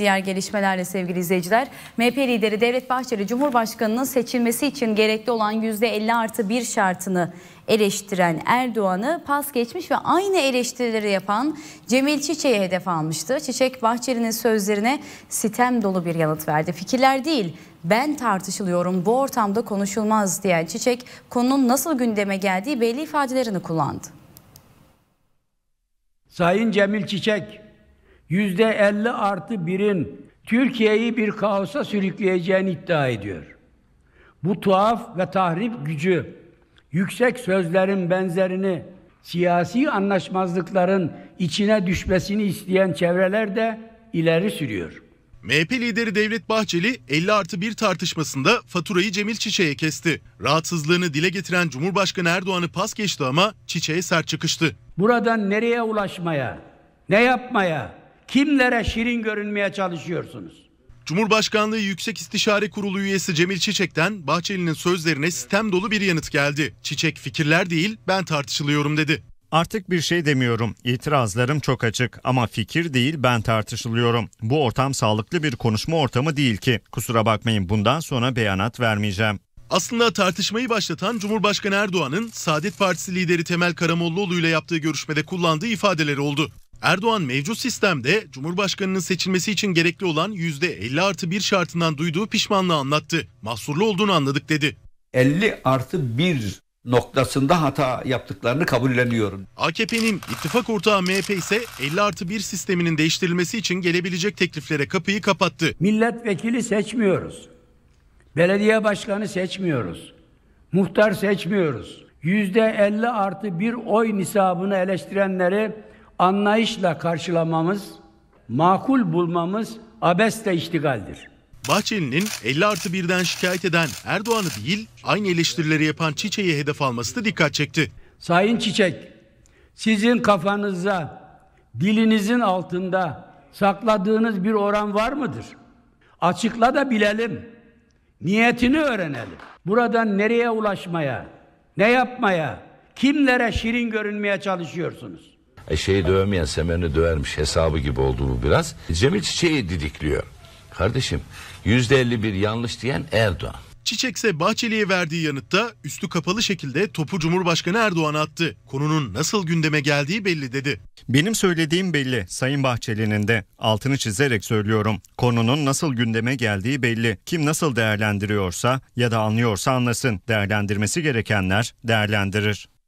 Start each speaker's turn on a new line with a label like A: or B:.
A: Diğer gelişmelerle sevgili izleyiciler, MHP lideri Devlet Bahçeli Cumhurbaşkanı'nın seçilmesi için gerekli olan %50 artı 1 şartını eleştiren Erdoğan'ı pas geçmiş ve aynı eleştirileri yapan Cemil Çiçek'e hedef almıştı. Çiçek Bahçeli'nin sözlerine sitem dolu bir yanıt verdi. Fikirler değil, ben tartışılıyorum, bu ortamda konuşulmaz diyen Çiçek konunun nasıl gündeme geldiği belli ifadelerini kullandı.
B: Sayın Cemil Çiçek, yüzde elli artı birin Türkiye'yi bir kaosa sürükleyeceğini iddia ediyor. Bu tuhaf ve tahrip gücü, yüksek sözlerin benzerini, siyasi anlaşmazlıkların içine düşmesini isteyen çevreler de ileri sürüyor.
C: MHP lideri Devlet Bahçeli 50 artı 1 tartışmasında faturayı Cemil Çiçek'e kesti. Rahatsızlığını dile getiren Cumhurbaşkanı Erdoğan'ı pas geçti ama Çiçek'e sert çıkıştı. Buradan nereye ulaşmaya, ne yapmaya, kimlere şirin görünmeye çalışıyorsunuz? Cumhurbaşkanlığı Yüksek İstişare Kurulu üyesi Cemil Çiçek'ten Bahçeli'nin
D: sözlerine sistem dolu bir yanıt geldi. Çiçek fikirler değil ben tartışılıyorum dedi. Artık bir şey demiyorum. İtirazlarım çok açık ama fikir değil ben tartışılıyorum. Bu ortam sağlıklı bir konuşma ortamı değil ki. Kusura bakmayın bundan sonra beyanat vermeyeceğim.
C: Aslında tartışmayı başlatan Cumhurbaşkanı Erdoğan'ın Saadet Partisi lideri Temel Karamollaoğlu ile yaptığı görüşmede kullandığı ifadeler oldu. Erdoğan mevcut sistemde Cumhurbaşkanı'nın seçilmesi için gerekli olan %50 artı 1 şartından duyduğu pişmanlığı anlattı. Mahsurlu olduğunu anladık dedi.
B: 50 artı 1 noktasında hata yaptıklarını kabulleniyorum.
C: AKP'nin ittifak ortağı MHP ise 50 artı 1 sisteminin değiştirilmesi için gelebilecek tekliflere
B: kapıyı kapattı. Milletvekili seçmiyoruz. Belediye başkanı seçmiyoruz. Muhtar seçmiyoruz. %50 artı 1 oy nisabını eleştirenleri anlayışla karşılamamız, makul bulmamız abesle iştigaldir. Bahçeli'nin 50 artı birden şikayet eden Erdoğan'ı değil,
C: aynı eleştirileri yapan Çiçek'i hedef alması da dikkat çekti.
B: Sayın Çiçek, sizin kafanızda, dilinizin altında sakladığınız bir oran var mıdır? Açıkla da bilelim. Niyetini öğrenelim. Buradan nereye ulaşmaya, ne yapmaya, kimlere şirin görünmeye çalışıyorsunuz? E şeyi dövmeyen semerini dövermiş hesabı gibi oldu bu biraz. Cemil Çiçek'i didikliyor. Kardeşim yüzde elli bir yanlış diyen Erdoğan.
C: Çiçekse Bahçeli'ye verdiği yanıtta üstü kapalı şekilde topu Cumhurbaşkanı Erdoğan'a attı. Konunun nasıl gündeme
D: geldiği belli dedi. Benim söylediğim belli Sayın Bahçeli'nin de altını çizerek söylüyorum. Konunun nasıl gündeme geldiği belli. Kim nasıl değerlendiriyorsa ya da anlıyorsa anlasın. Değerlendirmesi gerekenler değerlendirir.